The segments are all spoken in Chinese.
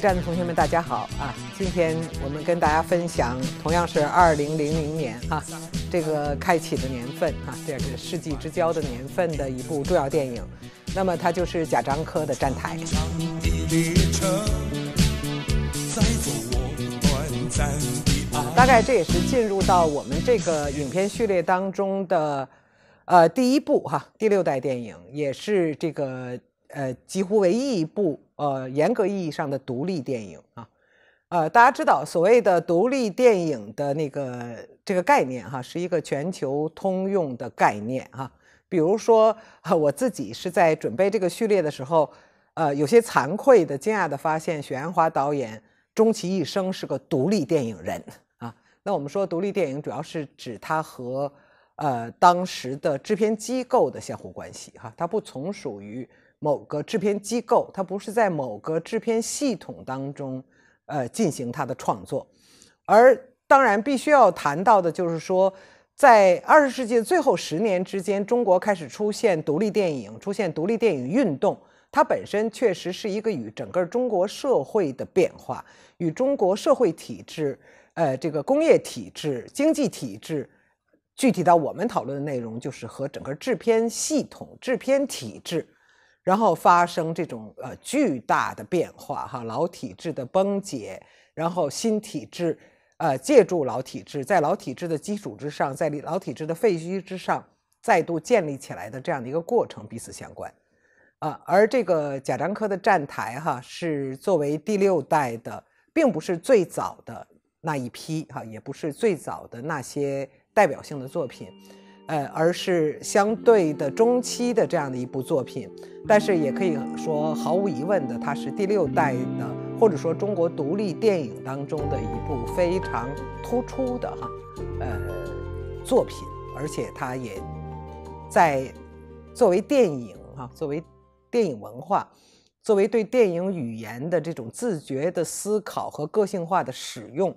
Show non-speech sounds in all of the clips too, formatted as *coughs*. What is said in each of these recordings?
站的同学们，大家好啊！今天我们跟大家分享同样是二零零零年啊，这个开启的年份啊，这个世纪之交的年份的一部重要电影，那么它就是贾樟柯的《站台》。啊，大概这也是进入到我们这个影片序列当中的呃第一部哈，第六代电影，也是这个呃几乎唯一一部。呃，严格意义上的独立电影啊，呃，大家知道所谓的独立电影的那个这个概念哈，是一个全球通用的概念哈。比如说，我自己是在准备这个序列的时候，呃，有些惭愧的、惊讶的发现，许鞍华导演终其一生是个独立电影人啊。那我们说，独立电影主要是指他和呃当时的制片机构的相互关系哈，他不从属于。某个制片机构，它不是在某个制片系统当中，呃，进行它的创作，而当然必须要谈到的就是说，在二十世纪最后十年之间，中国开始出现独立电影，出现独立电影运动，它本身确实是一个与整个中国社会的变化、与中国社会体制，呃，这个工业体制、经济体制，具体到我们讨论的内容，就是和整个制片系统、制片体制。然后发生这种呃巨大的变化哈，老体制的崩解，然后新体制呃借助老体制，在老体制的基础之上，在老体制的废墟之上再度建立起来的这样的一个过程彼此相关，啊，而这个贾樟柯的站台哈是作为第六代的，并不是最早的那一批哈，也不是最早的那些代表性的作品。呃，而是相对的中期的这样的一部作品，但是也可以说毫无疑问的，它是第六代的，或者说中国独立电影当中的一部非常突出的哈，呃，作品，而且它也在作为电影哈，作为电影文化，作为对电影语言的这种自觉的思考和个性化的使用。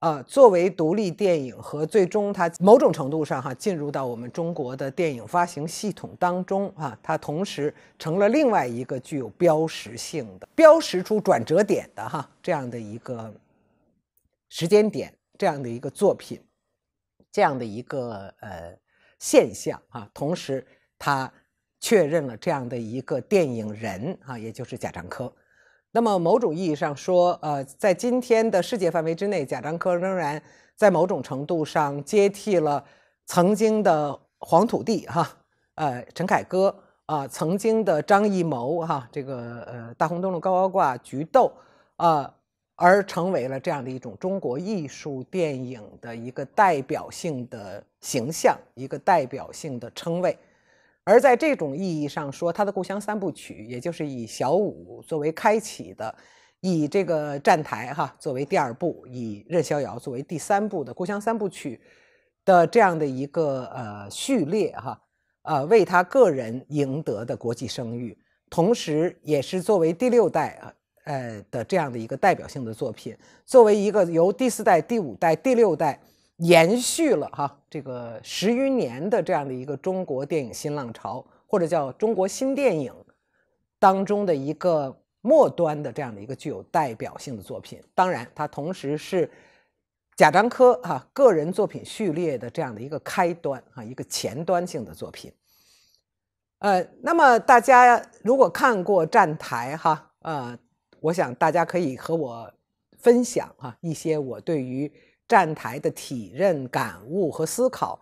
啊，作为独立电影和最终它某种程度上哈进入到我们中国的电影发行系统当中啊，它同时成了另外一个具有标识性的、标识出转折点的哈这样的一个时间点、这样的一个作品、这样的一个呃现象啊，同时它确认了这样的一个电影人啊，也就是贾樟柯。那么某种意义上说，呃，在今天的世界范围之内，贾樟柯仍然在某种程度上接替了曾经的黄土地哈，呃，陈凯歌啊，曾经的张艺谋哈，这个呃，大红灯笼高高挂、菊豆啊，而成为了这样的一种中国艺术电影的一个代表性的形象，一个代表性的称谓。而在这种意义上说，他的故乡三部曲，也就是以小五作为开启的，以这个站台哈作为第二部，以任逍遥作为第三部的故乡三部曲的这样的一个呃序列哈，呃为他个人赢得的国际声誉，同时也是作为第六代啊呃的这样的一个代表性的作品，作为一个由第四代、第五代、第六代。延续了哈这个十余年的这样的一个中国电影新浪潮，或者叫中国新电影当中的一个末端的这样的一个具有代表性的作品。当然，它同时是贾樟柯哈个人作品序列的这样的一个开端哈一个前端性的作品。呃，那么大家如果看过《站台》哈，呃，我想大家可以和我分享哈一些我对于。站台的体认、感悟和思考，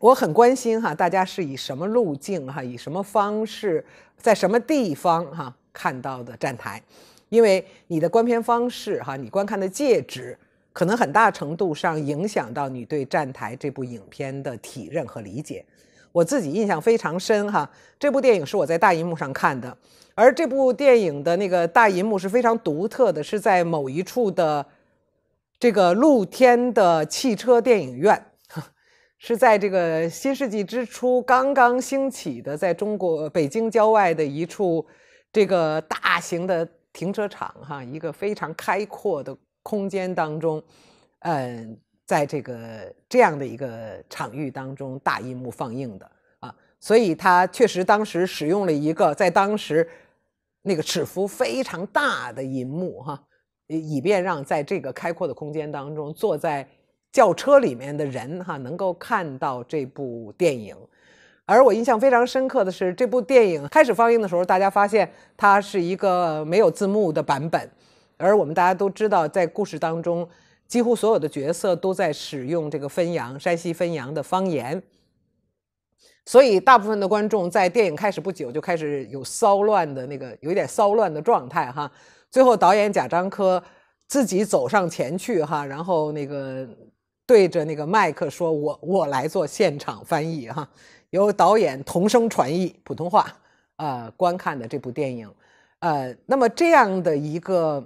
我很关心哈，大家是以什么路径哈，以什么方式，在什么地方哈看到的站台，因为你的观片方式哈，你观看的介质，可能很大程度上影响到你对站台这部影片的体认和理解。我自己印象非常深哈，这部电影是我在大银幕上看的，而这部电影的那个大银幕是非常独特的，是在某一处的。这个露天的汽车电影院 *laughs* 是在这个新世纪之初刚刚兴起的，在中国北京郊外的一处这个大型的停车场，哈，一个非常开阔的空间当中，嗯，在这个这样的一个场域当中，大银幕放映的啊，所以它确实当时使用了一个在当时那个尺幅非常大的银幕，哈。以便让在这个开阔的空间当中坐在轿车里面的人哈能够看到这部电影。而我印象非常深刻的是，这部电影开始放映的时候，大家发现它是一个没有字幕的版本。而我们大家都知道，在故事当中，几乎所有的角色都在使用这个汾阳山西汾阳的方言，所以大部分的观众在电影开始不久就开始有骚乱的那个有一点骚乱的状态哈。最后，导演贾樟柯自己走上前去，哈，然后那个对着那个麦克说：“我我来做现场翻译，哈，由导演同声传译普通话，呃，观看的这部电影，呃，那么这样的一个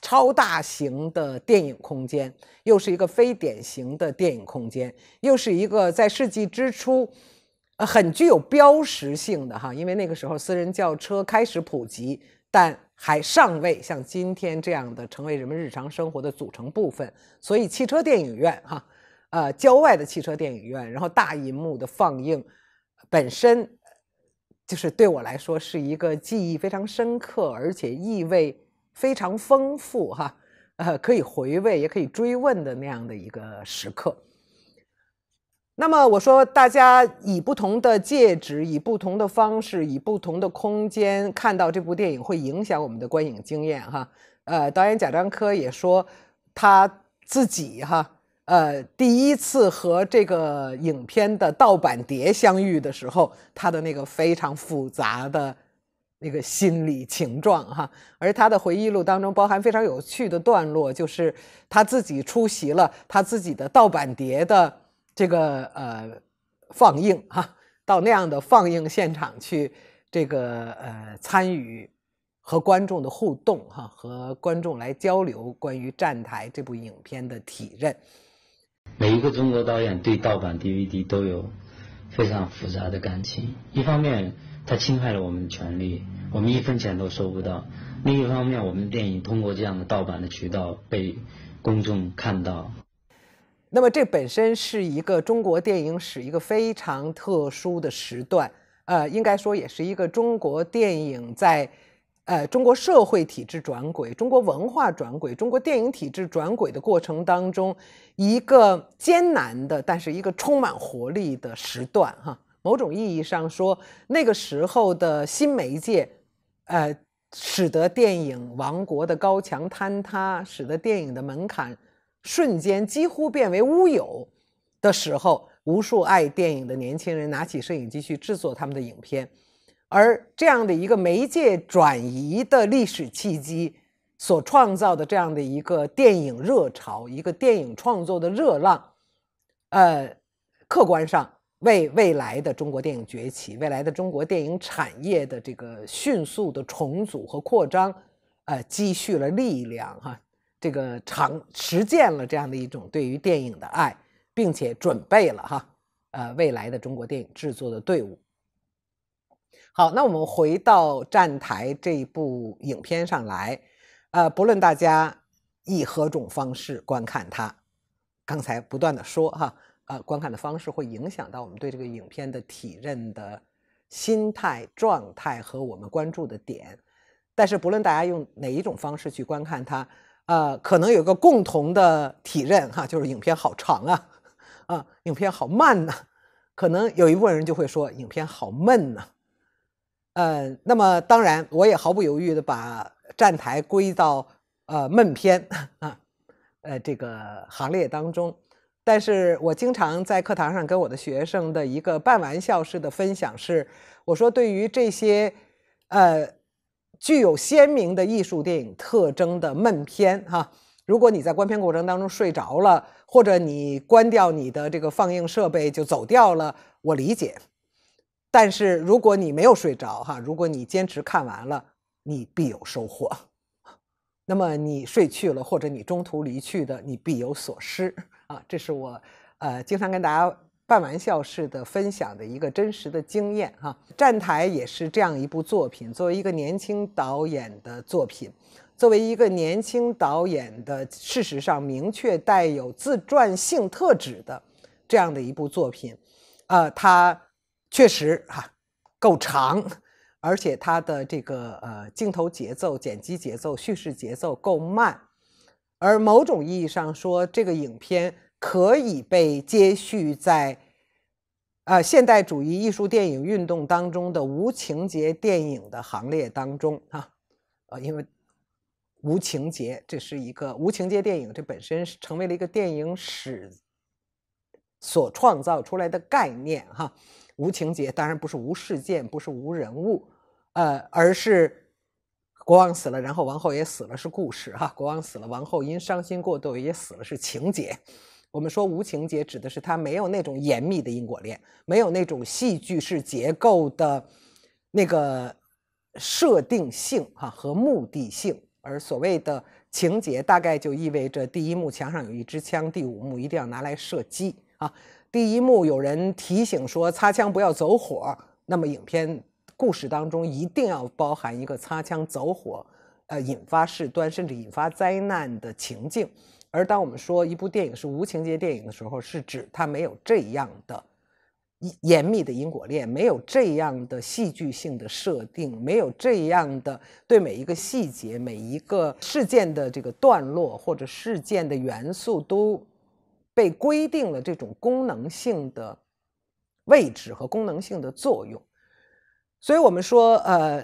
超大型的电影空间，又是一个非典型的电影空间，又是一个在世纪之初，呃，很具有标识性的哈，因为那个时候私人轿车开始普及。”但还尚未像今天这样的成为人们日常生活的组成部分，所以汽车电影院，哈，呃，郊外的汽车电影院，然后大银幕的放映，本身就是对我来说是一个记忆非常深刻，而且意味非常丰富，哈，呃，可以回味，也可以追问的那样的一个时刻。那么我说，大家以不同的介质、以不同的方式、以不同的空间看到这部电影，会影响我们的观影经验，哈。呃，导演贾樟柯也说，他自己哈，呃，第一次和这个影片的盗版碟相遇的时候，他的那个非常复杂的那个心理情状，哈。而他的回忆录当中包含非常有趣的段落，就是他自己出席了他自己的盗版碟的。这个呃，放映哈，到那样的放映现场去，这个呃，参与和观众的互动哈，和观众来交流关于《站台》这部影片的体认。每一个中国导演对盗版 DVD 都有非常复杂的感情。一方面，他侵害了我们的权利，我们一分钱都收不到；另一方面，我们的电影通过这样的盗版的渠道被公众看到。那么这本身是一个中国电影史一个非常特殊的时段，呃，应该说也是一个中国电影在，呃，中国社会体制转轨、中国文化转轨、中国电影体制转轨的过程当中，一个艰难的，但是一个充满活力的时段哈。某种意义上说，那个时候的新媒介，呃，使得电影王国的高墙坍塌，使得电影的门槛。瞬间几乎变为乌有的时候，无数爱电影的年轻人拿起摄影机去制作他们的影片，而这样的一个媒介转移的历史契机所创造的这样的一个电影热潮、一个电影创作的热浪，呃，客观上为未来的中国电影崛起、未来的中国电影产业的这个迅速的重组和扩张，呃，积蓄了力量哈。这个长实践了这样的一种对于电影的爱，并且准备了哈呃未来的中国电影制作的队伍。好，那我们回到《站台》这一部影片上来，呃，不论大家以何种方式观看它，刚才不断的说哈呃观看的方式会影响到我们对这个影片的体认的心态状态和我们关注的点，但是不论大家用哪一种方式去观看它。呃，可能有个共同的体认哈，就是影片好长啊，啊，影片好慢呐。可能有一部分人就会说影片好闷呐。呃，那么当然，我也毫不犹豫的把《站台》归到呃闷片啊，呃这个行列当中。但是我经常在课堂上跟我的学生的一个半玩笑式的分享是，我说对于这些，呃。具有鲜明的艺术电影特征的闷片，哈！如果你在观片过程当中睡着了，或者你关掉你的这个放映设备就走掉了，我理解。但是如果你没有睡着，哈，如果你坚持看完了，你必有收获。*laughs* 那么你睡去了，或者你中途离去的，你必有所失啊！这是我，呃，经常跟大家。半玩笑式的分享的一个真实的经验哈，《站台》也是这样一部作品。作为一个年轻导演的作品，作为一个年轻导演的事实上明确带有自传性特质的这样的一部作品，啊，它确实哈够长，*laughs* 而且它的这个呃镜头节奏、剪辑节奏、叙事节奏够慢，而某种意义上说，这个影片。可以被接续在，呃，现代主义艺术电影运动当中的无情节电影的行列当中啊，呃，因为无情节这是一个无情节电影，这本身是成为了一个电影史所创造出来的概念哈。无情节当然不是无事件，不是无人物，呃，而是国王死了，然后王后也死了，是故事哈。国王死了，王后因伤心过度也死了，是情节。我们说无情节，指的是它没有那种严密的因果链，没有那种戏剧式结构的那个设定性哈和目的性。而所谓的情节，大概就意味着第一幕墙上有一支枪，第五幕一定要拿来射击啊。第一幕有人提醒说擦枪不要走火，那么影片故事当中一定要包含一个擦枪走火，呃，引发事端甚至引发灾难的情境。而当我们说一部电影是无情节电影的时候，是指它没有这样的严密的因果链，没有这样的戏剧性的设定，没有这样的对每一个细节、每一个事件的这个段落或者事件的元素都被规定了这种功能性的位置和功能性的作用。所以，我们说，呃，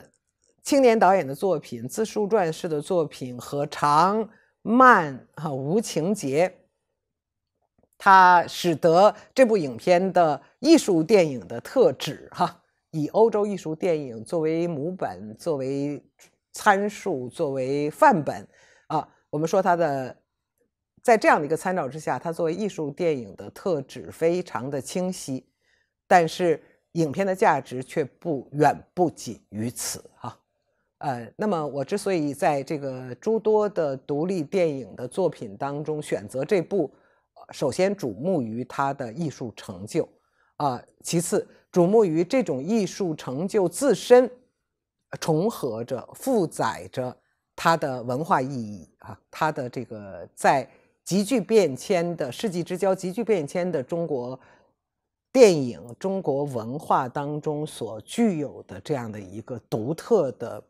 青年导演的作品、自述传世的作品和长。慢啊，无情节。它使得这部影片的艺术电影的特质，哈，以欧洲艺术电影作为母本、作为参数、作为范本，啊，我们说它的在这样的一个参照之下，它作为艺术电影的特质非常的清晰。但是影片的价值却不远不仅于此，哈。呃，那么我之所以在这个诸多的独立电影的作品当中选择这部，首先瞩目于它的艺术成就，啊，其次瞩目于这种艺术成就自身重合着、负载着它的文化意义啊，它的这个在急剧变迁的世纪之交、急剧变迁的中国电影、中国文化当中所具有的这样的一个独特的。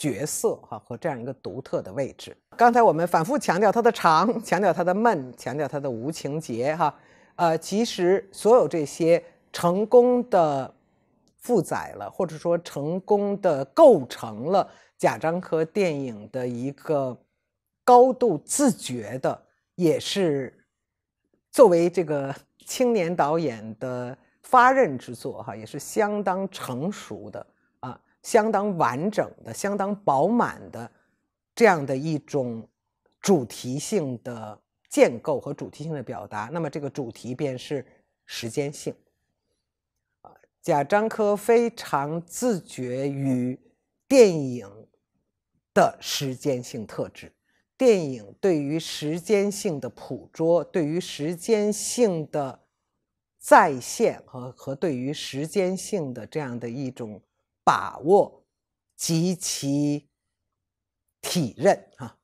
角色哈和这样一个独特的位置，刚才我们反复强调它的长，*laughs* 强调它的闷，强调它的无情节哈，呃，其实所有这些成功的负载了，或者说成功的构成了贾樟柯电影的一个高度自觉的，也是作为这个 *laughs* 青年导演的发轫之作哈，也是相当成熟的。相当完整的、相当饱满的这样的一种主题性的建构和主题性的表达，那么这个主题便是时间性。啊，贾樟柯非常自觉于电影的时间性特质，电影对于时间性的捕捉、对于时间性的再现和和对于时间性的这样的一种。把握及其体认，哈，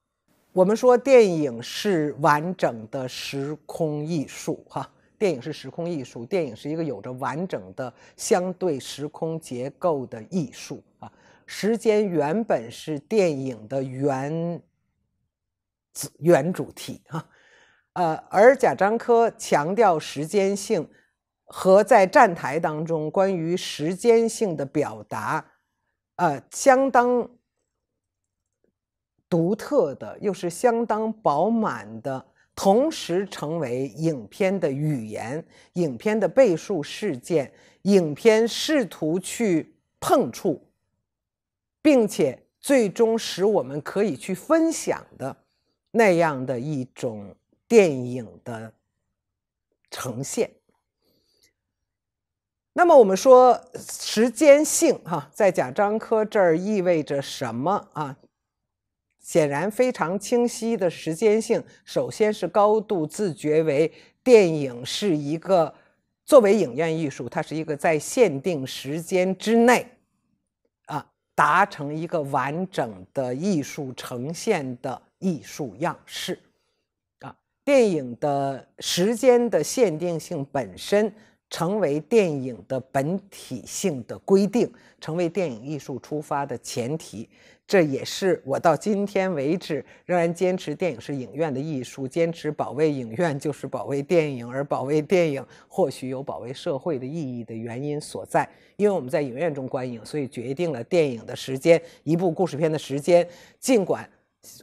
我们说电影是完整的时空艺术，哈，电影是时空艺术，电影是一个有着完整的相对时空结构的艺术，啊，时间原本是电影的原原主题，哈，呃，而贾樟柯强调时间性。和在站台当中关于时间性的表达，呃，相当独特的，又是相当饱满的，同时成为影片的语言、影片的倍数事件、影片试图去碰触，并且最终使我们可以去分享的那样的一种电影的呈现。那么我们说时间性哈，在贾樟柯这儿意味着什么啊？显然非常清晰的时间性，首先是高度自觉为电影是一个作为影院艺术，它是一个在限定时间之内啊，达成一个完整的艺术呈现的艺术样式啊。电影的时间的限定性本身。成为电影的本体性的规定，成为电影艺术出发的前提。这也是我到今天为止仍然坚持电影是影院的艺术，坚持保卫影院就是保卫电影，而保卫电影或许有保卫社会的意义的原因所在。因为我们在影院中观影，所以决定了电影的时间。一部故事片的时间，尽管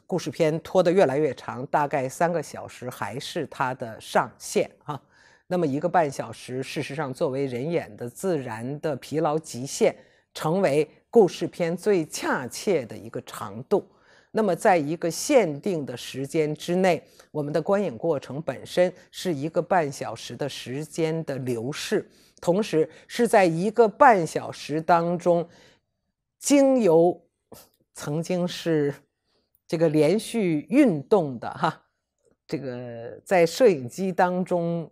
故事片拖得越来越长，大概三个小时还是它的上限。哈。那么一个半小时，事实上作为人眼的自然的疲劳极限，成为故事片最恰切的一个长度。那么，在一个限定的时间之内，我们的观影过程本身是一个半小时的时间的流逝，同时是在一个半小时当中，经由曾经是这个连续运动的哈，这个在摄影机当中。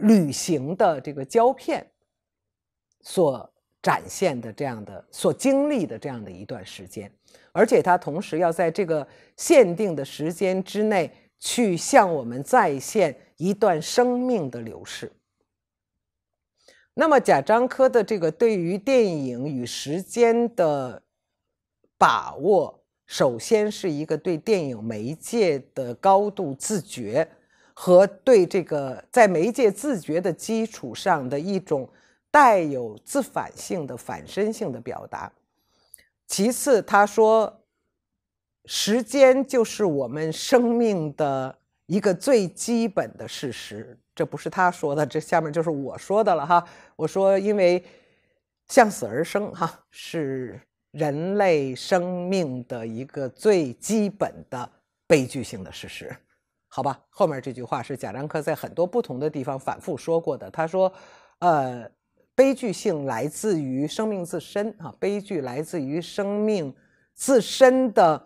旅行的这个胶片所展现的这样的，所经历的这样的一段时间，而且他同时要在这个限定的时间之内去向我们再现一段生命的流逝。那么贾樟柯的这个对于电影与时间的把握，首先是一个对电影媒介的高度自觉。和对这个在媒介自觉的基础上的一种带有自反性的反身性的表达。其次，他说，时间就是我们生命的一个最基本的事实。这不是他说的，这下面就是我说的了哈。我说，因为向死而生哈，是人类生命的一个最基本的悲剧性的事实。好吧，后面这句话是贾樟柯在很多不同的地方反复说过的。他说：“呃，悲剧性来自于生命自身啊，悲剧来自于生命自身的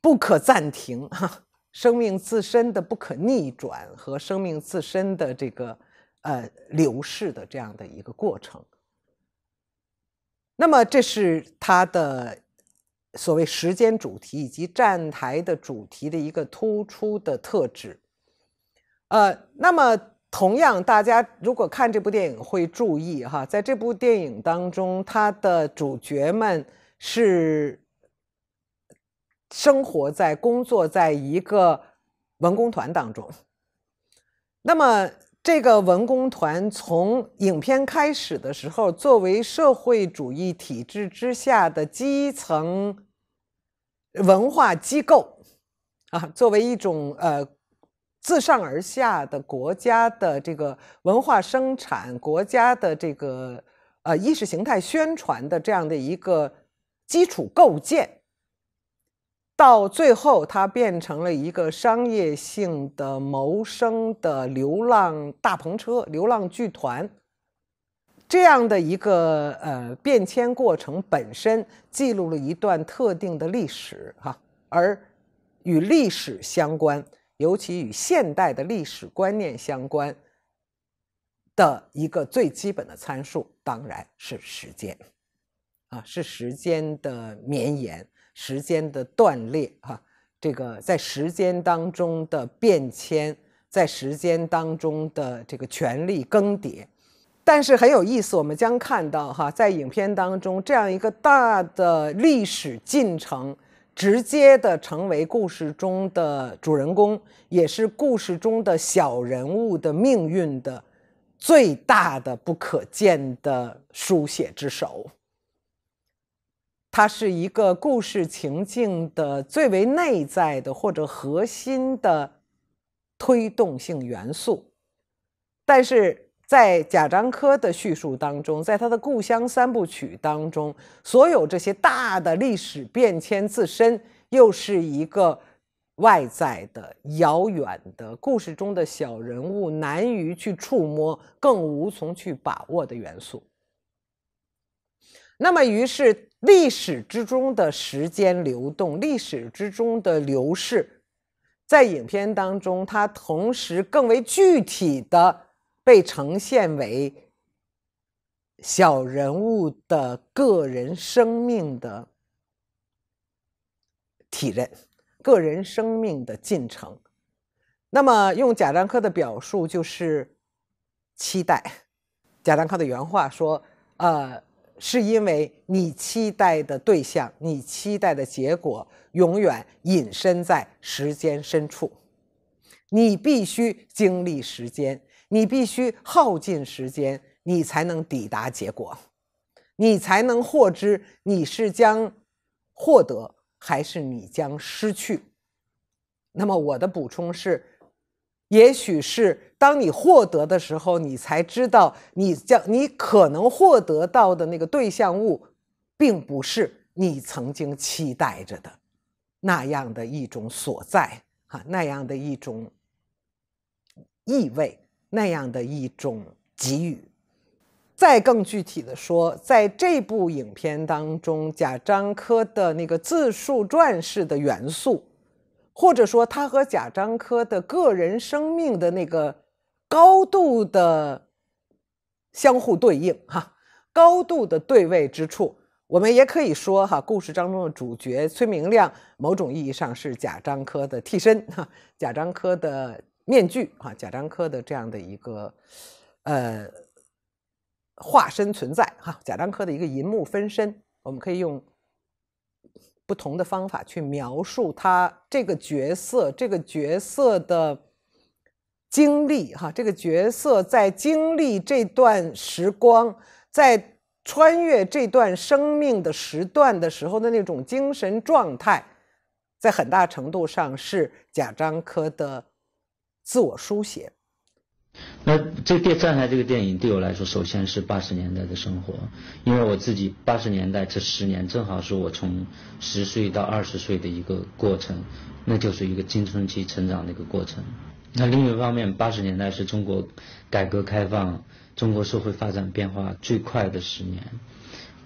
不可暂停，哈，*laughs* 生命自身的不可逆转和生命自身的这个呃流逝的这样的一个过程。”那么，这是他的。所谓时间主题以及站台的主题的一个突出的特质，呃，那么同样，大家如果看这部电影会注意哈，在这部电影当中，他的主角们是生活在、工作在一个文工团当中。那么，这个文工团从影片开始的时候，作为社会主义体制之下的基层。文化机构啊，作为一种呃自上而下的国家的这个文化生产、国家的这个呃意识形态宣传的这样的一个基础构建，到最后它变成了一个商业性的谋生的流浪大篷车、流浪剧团。这样的一个呃变迁过程本身记录了一段特定的历史哈，而与历史相关，尤其与现代的历史观念相关的一个最基本的参数，当然是时间啊，是时间的绵延，时间的断裂哈，这个在时间当中的变迁，在时间当中的这个权力更迭。但是很有意思，我们将看到哈，在影片当中，这样一个大的历史进程，直接的成为故事中的主人公，也是故事中的小人物的命运的最大的不可见的书写之手。它是一个故事情境的最为内在的或者核心的推动性元素，但是。在贾樟柯的叙述当中，在他的故乡三部曲当中，所有这些大的历史变迁，自身又是一个外在的、遥远的故事中的小人物，难于去触摸，更无从去把握的元素。那么，于是历史之中的时间流动，历史之中的流逝，在影片当中，它同时更为具体的。被呈现为小人物的个人生命的体认，个人生命的进程。那么，用贾樟柯的表述就是期待。贾樟柯的原话说：“呃，是因为你期待的对象，你期待的结果，永远隐身在时间深处，你必须经历时间。”你必须耗尽时间，你才能抵达结果，你才能获知你是将获得还是你将失去。那么我的补充是，也许是当你获得的时候，你才知道你将你可能获得到的那个对象物，并不是你曾经期待着的那样的一种所在啊，那样的一种意味。那样的一种给予，再更具体的说，在这部影片当中，贾樟柯的那个自述传式的元素，或者说他和贾樟柯的个人生命的那个高度的相互对应哈，高度的对位之处，我们也可以说哈，故事当中的主角崔明亮，某种意义上是贾樟柯的替身哈，贾樟柯的。面具哈，贾樟柯的这样的一个呃化身存在哈，贾樟柯的一个银幕分身。我们可以用不同的方法去描述他这个角色，这个角色的经历哈，这个角色在经历这段时光，在穿越这段生命的时段的时候的那种精神状态，在很大程度上是贾樟柯的。自我书写。那这电站台这个电影对我来说，首先是八十年代的生活，因为我自己八十年代这十年正好是我从十岁到二十岁的一个过程，那就是一个青春期成长的一个过程。那另一方面，八十年代是中国改革开放、中国社会发展变化最快的十年，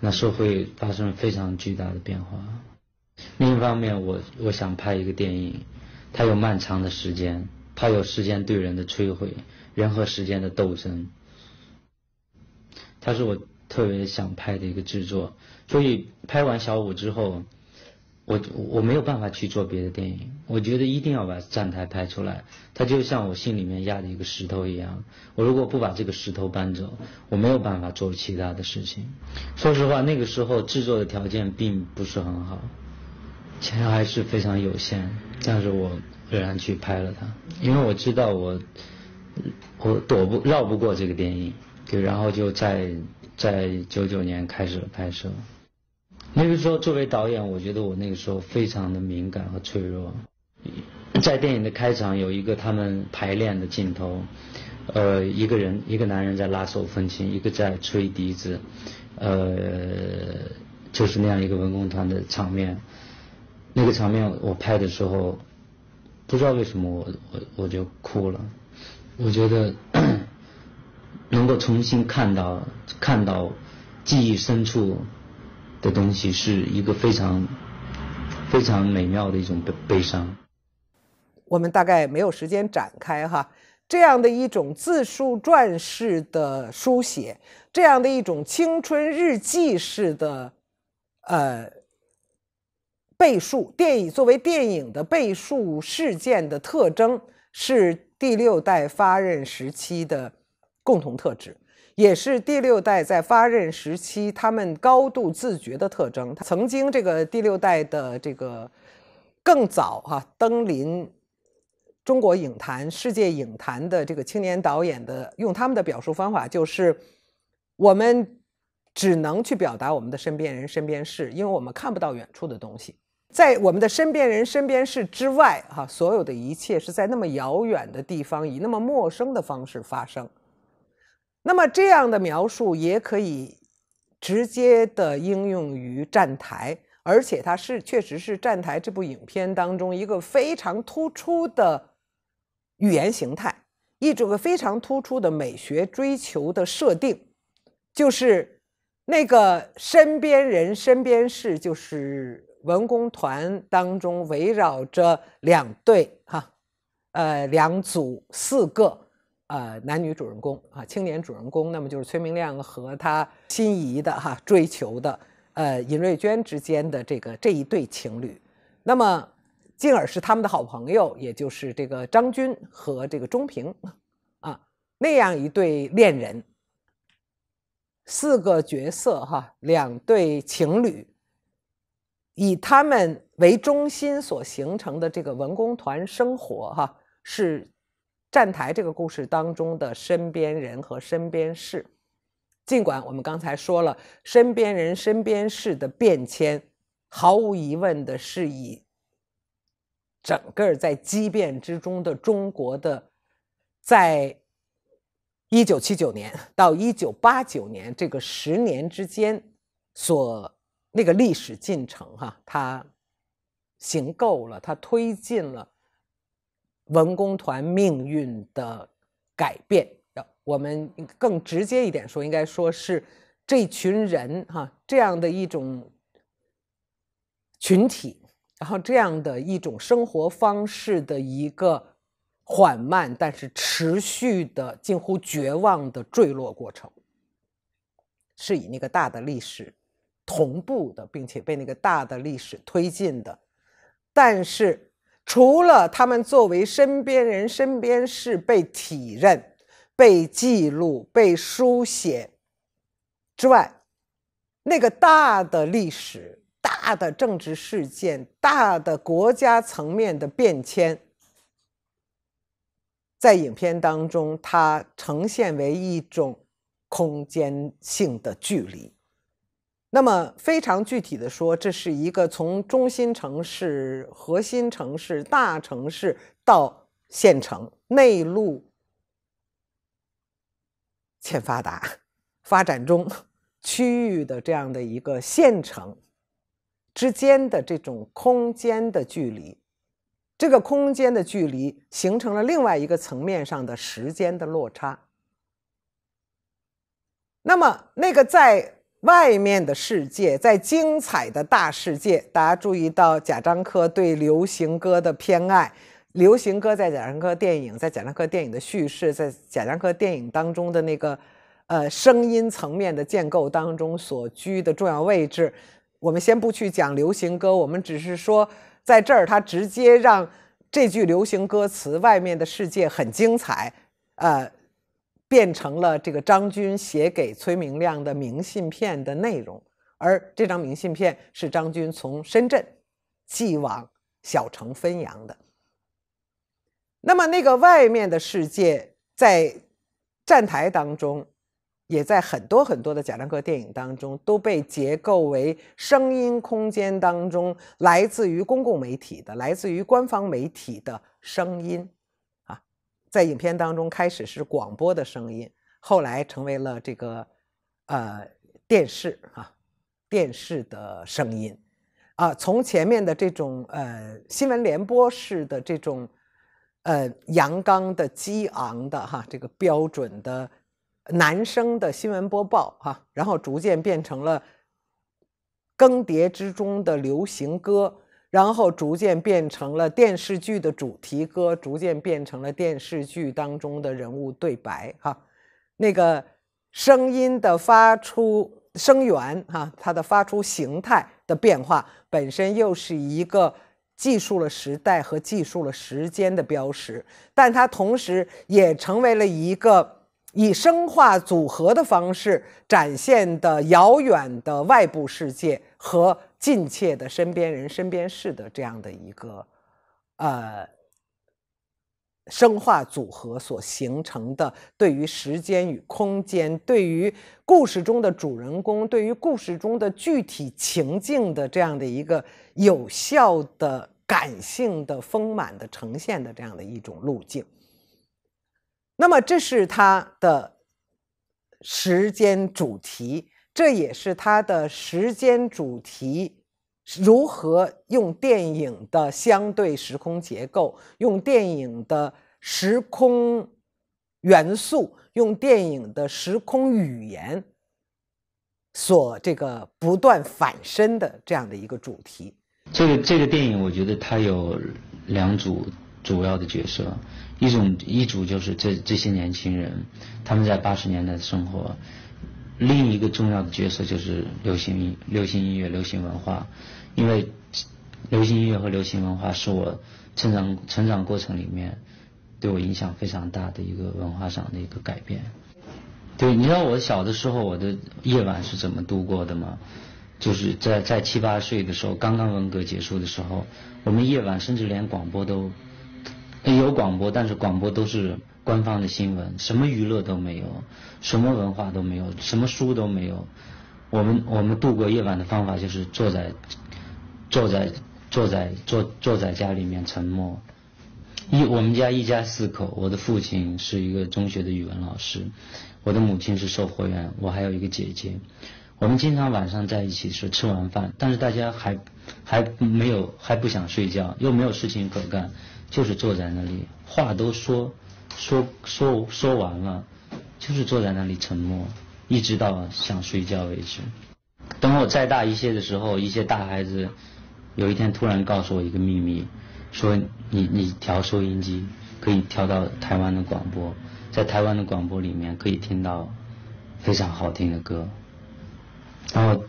那社会发生了非常巨大的变化。另一方面，我我想拍一个电影，它有漫长的时间。拍有时间对人的摧毁，人和时间的斗争，它是我特别想拍的一个制作。所以拍完小五之后，我我没有办法去做别的电影，我觉得一定要把站台拍出来。它就像我心里面压着一个石头一样，我如果不把这个石头搬走，我没有办法做其他的事情。说实话，那个时候制作的条件并不是很好，钱还是非常有限，但是我。仍然去拍了它，因为我知道我我躲不绕不过这个电影，对，然后就在在九九年开始了拍摄。那个时候作为导演，我觉得我那个时候非常的敏感和脆弱。在电影的开场有一个他们排练的镜头，呃，一个人一个男人在拉手风琴，一个在吹笛子，呃，就是那样一个文工团的场面。那个场面我拍的时候。不知道为什么我我我就哭了，我觉得 *coughs* 能够重新看到看到记忆深处的东西，是一个非常非常美妙的一种悲悲伤。我们大概没有时间展开哈，这样的一种自述传式的书写，这样的一种青春日记式的，呃。倍数电影作为电影的倍数事件的特征，是第六代发轫时期的共同特质，也是第六代在发轫时期他们高度自觉的特征。曾经这个第六代的这个更早哈，登临中国影坛、世界影坛的这个青年导演的，用他们的表述方法，就是我们只能去表达我们的身边人、身边事，因为我们看不到远处的东西。在我们的身边人、身边事之外，哈，所有的一切是在那么遥远的地方，以那么陌生的方式发生。那么，这样的描述也可以直接的应用于站台，而且它是确实是《站台》这部影片当中一个非常突出的语言形态，一种非常突出的美学追求的设定，就是那个身边人、身边事，就是。文工团当中围绕着两对哈，呃，两组四个呃男女主人公啊，青年主人公，那么就是崔明亮和他心仪的哈追求的呃尹瑞娟之间的这个这一对情侣，那么进而是他们的好朋友，也就是这个张军和这个钟平啊那样一对恋人，四个角色哈，两对情侣。以他们为中心所形成的这个文工团生活，哈，是站台这个故事当中的身边人和身边事。尽管我们刚才说了身边人、身边事的变迁，毫无疑问的是以整个在激变之中的中国的，在一九七九年到一九八九年这个十年之间所。那个历史进程，哈，它行够了，它推进了文工团命运的改变。我们更直接一点说，应该说是这群人哈，这样的一种群体，然后这样的一种生活方式的一个缓慢但是持续的、近乎绝望的坠落过程，是以那个大的历史。同步的，并且被那个大的历史推进的，但是除了他们作为身边人、身边事被体认、被记录、被书写之外，那个大的历史、大的政治事件、大的国家层面的变迁，在影片当中，它呈现为一种空间性的距离。那么非常具体的说，这是一个从中心城市、核心城市、大城市到县城、内陆欠发达、发展中区域的这样的一个县城之间的这种空间的距离，这个空间的距离形成了另外一个层面上的时间的落差。那么那个在。外面的世界在精彩的大世界，大家注意到贾樟柯对流行歌的偏爱。流行歌在贾樟柯电影，在贾樟柯电影的叙事，在贾樟柯电影当中的那个呃声音层面的建构当中所居的重要位置。我们先不去讲流行歌，我们只是说，在这儿他直接让这句流行歌词“外面的世界很精彩”呃。变成了这个张军写给崔明亮的明信片的内容，而这张明信片是张军从深圳寄往小城汾阳的。那么，那个外面的世界，在站台当中，也在很多很多的贾樟柯电影当中，都被结构为声音空间当中来自于公共媒体的、来自于官方媒体的声音。在影片当中，开始是广播的声音，后来成为了这个呃电视哈，电视的声音啊，从前面的这种呃新闻联播式的这种呃阳刚的激昂的哈，这个标准的男生的新闻播报哈，然后逐渐变成了更迭之中的流行歌。然后逐渐变成了电视剧的主题歌，逐渐变成了电视剧当中的人物对白。哈，那个声音的发出声源，哈，它的发出形态的变化，本身又是一个记述了时代和记述了时间的标识，但它同时也成为了一个。以生化组合的方式展现的遥远的外部世界和近切的身边人、身边事的这样的一个，呃，生化组合所形成的对于时间与空间、对于故事中的主人公、对于故事中的具体情境的这样的一个有效的感性的丰满的呈现的这样的一种路径。那么，这是他的时间主题，这也是他的时间主题。如何用电影的相对时空结构，用电影的时空元素，用电影的时空语言，所这个不断反身的这样的一个主题。这个这个电影，我觉得它有两组主要的角色。一种一组就是这这些年轻人，他们在八十年代的生活。另一个重要的角色就是流行音流行音乐、流行文化，因为流行音乐和流行文化是我成长成长过程里面对我影响非常大的一个文化上的一个改变。对，你知道我小的时候我的夜晚是怎么度过的吗？就是在在七八岁的时候，刚刚文革结束的时候，我们夜晚甚至连广播都。有广播，但是广播都是官方的新闻，什么娱乐都没有，什么文化都没有，什么书都没有。我们我们度过夜晚的方法就是坐在坐在坐在坐坐在家里面沉默。一我们家一家四口，我的父亲是一个中学的语文老师，我的母亲是售货员，我还有一个姐姐。我们经常晚上在一起说吃完饭，但是大家还还没有还不想睡觉，又没有事情可干。就是坐在那里，话都说说说说完了，就是坐在那里沉默，一直到想睡觉为止。等我再大一些的时候，一些大孩子有一天突然告诉我一个秘密，说你你调收音机可以调到台湾的广播，在台湾的广播里面可以听到非常好听的歌，然后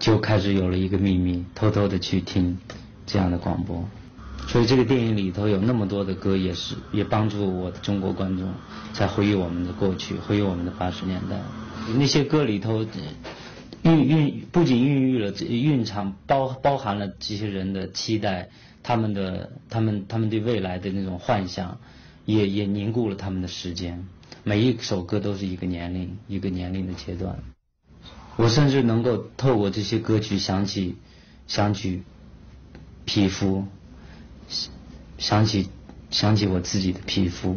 就开始有了一个秘密，偷偷的去听这样的广播。所以这个电影里头有那么多的歌，也是也帮助我的中国观众在回忆我们的过去，回忆我们的八十年代。那些歌里头，孕孕不仅孕育了蕴藏包包含了这些人的期待，他们的他们他们对未来的那种幻想，也也凝固了他们的时间。每一首歌都是一个年龄，一个年龄的阶段。我甚至能够透过这些歌曲想起想起，匹夫。想起想起我自己的皮肤，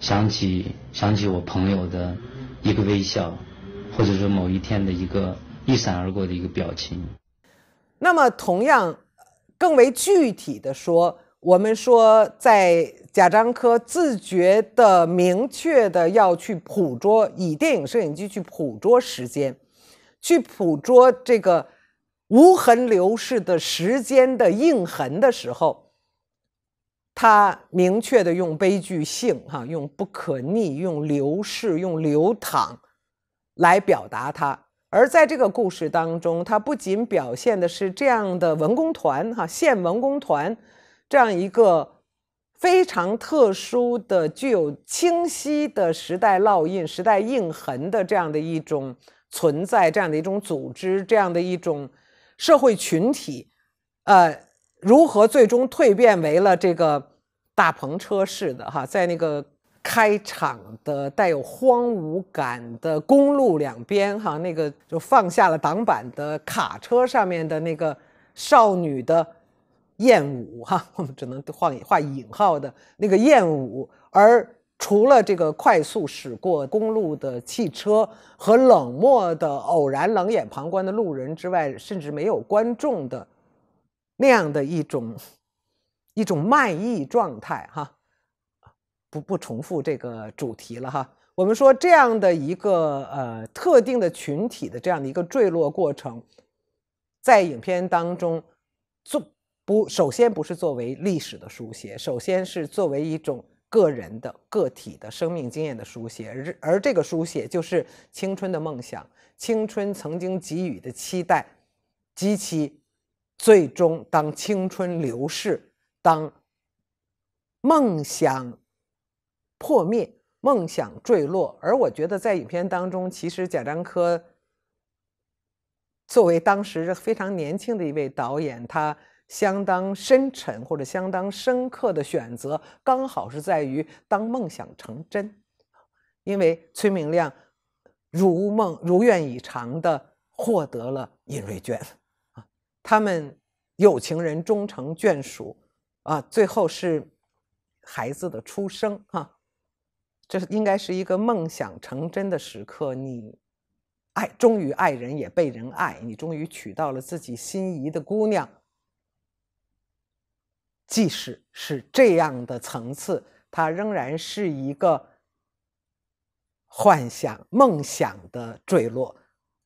想起想起我朋友的一个微笑，或者说某一天的一个一闪而过的一个表情。那么，同样，更为具体的说，我们说，在贾樟柯自觉的、明确的要去捕捉，以电影摄影机去捕捉时间，去捕捉这个无痕流逝的时间的印痕的时候。他明确的用悲剧性，哈，用不可逆、用流逝、用流淌来表达它。而在这个故事当中，它不仅表现的是这样的文工团，哈，县文工团，这样一个非常特殊的、具有清晰的时代烙印、时代印痕的这样的一种存在、这样的一种组织、这样的一种社会群体，呃。如何最终蜕变为了这个大篷车式的哈，在那个开场的带有荒芜感的公路两边哈，那个就放下了挡板的卡车上面的那个少女的艳舞哈，我们只能画画引号的那个艳舞。而除了这个快速驶过公路的汽车和冷漠的偶然冷眼旁观的路人之外，甚至没有观众的。那样的一种一种卖艺状态，哈，不不重复这个主题了，哈。我们说这样的一个呃特定的群体的这样的一个坠落过程，在影片当中作不首先不是作为历史的书写，首先是作为一种个人的个体的生命经验的书写，而而这个书写就是青春的梦想，青春曾经给予的期待及其。最终，当青春流逝，当梦想破灭，梦想坠落。而我觉得，在影片当中，其实贾樟柯作为当时非常年轻的一位导演，他相当深沉或者相当深刻的选择，刚好是在于当梦想成真，因为崔明亮如梦如愿以偿的获得了尹瑞娟。他们有情人终成眷属，啊，最后是孩子的出生，哈，这是应该是一个梦想成真的时刻。你爱，终于爱人也被人爱你，终于娶到了自己心仪的姑娘。即使是这样的层次，它仍然是一个幻想、梦想的坠落，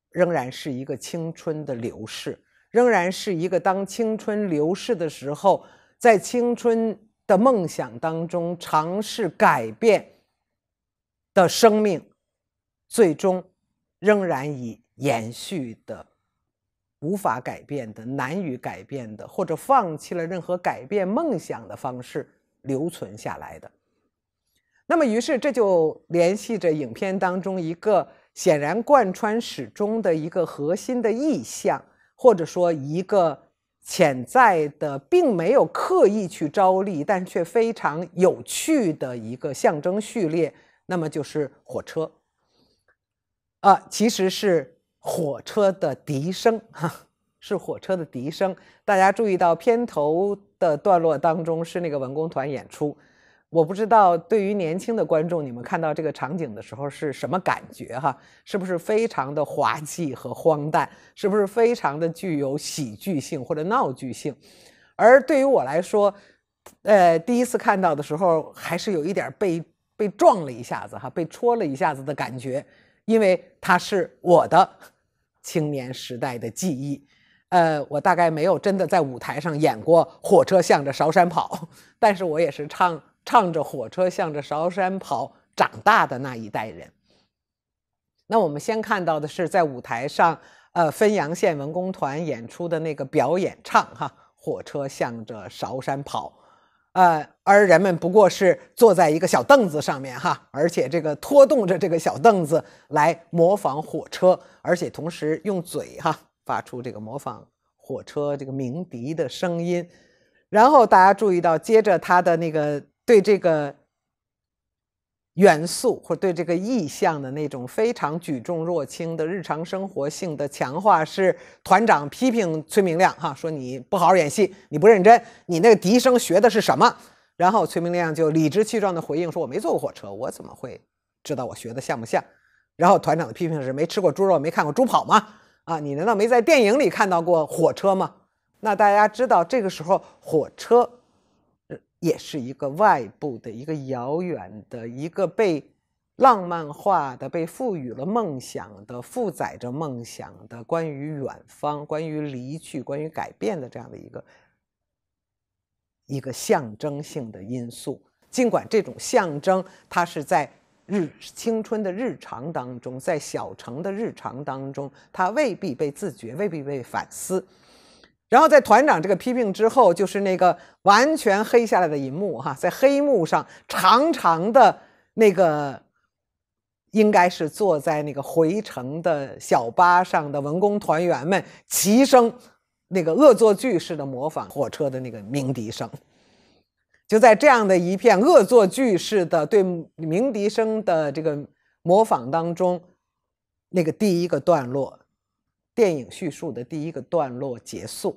仍然是一个青春的流逝。仍然是一个当青春流逝的时候，在青春的梦想当中尝试改变的生命，最终仍然以延续的、无法改变的、难于改变的，或者放弃了任何改变梦想的方式留存下来的。那么，于是这就联系着影片当中一个显然贯穿始终的一个核心的意象。或者说一个潜在的，并没有刻意去招力，但却非常有趣的一个象征序列，那么就是火车。啊，其实是火车的笛声，哈，是火车的笛声。大家注意到片头的段落当中是那个文工团演出。我不知道对于年轻的观众，你们看到这个场景的时候是什么感觉哈？是不是非常的滑稽和荒诞？是不是非常的具有喜剧性或者闹剧性？而对于我来说，呃，第一次看到的时候还是有一点被被撞了一下子哈，被戳了一下子的感觉，因为它是我的青年时代的记忆。呃，我大概没有真的在舞台上演过《火车向着韶山跑》，但是我也是唱。唱着火车向着韶山跑长大的那一代人。那我们先看到的是在舞台上，呃，汾阳县文工团演出的那个表演唱哈，火车向着韶山跑，呃，而人们不过是坐在一个小凳子上面哈，而且这个拖动着这个小凳子来模仿火车，而且同时用嘴哈发出这个模仿火车这个鸣笛的声音。然后大家注意到，接着他的那个。对这个元素或者对这个意象的那种非常举重若轻的日常生活性的强化，是团长批评崔明亮哈说你不好好演戏，你不认真，你那个笛声学的是什么？然后崔明亮就理直气壮的回应说，我没坐过火车，我怎么会知道我学的像不像？然后团长的批评是没吃过猪肉，没看过猪跑吗？啊，你难道没在电影里看到过火车吗？那大家知道这个时候火车。也是一个外部的、一个遥远的、一个被浪漫化的、被赋予了梦想的、负载着梦想的关于远方、关于离去、关于改变的这样的一个一个象征性的因素。尽管这种象征，它是在日青春的日常当中，在小城的日常当中，它未必被自觉，未必被反思。然后在团长这个批评之后，就是那个完全黑下来的银幕哈，在黑幕上，长长的那个，应该是坐在那个回程的小巴上的文工团员们齐声那个恶作剧式的模仿火车的那个鸣笛声，就在这样的一片恶作剧式的对鸣笛声的这个模仿当中，那个第一个段落。电影叙述的第一个段落结束。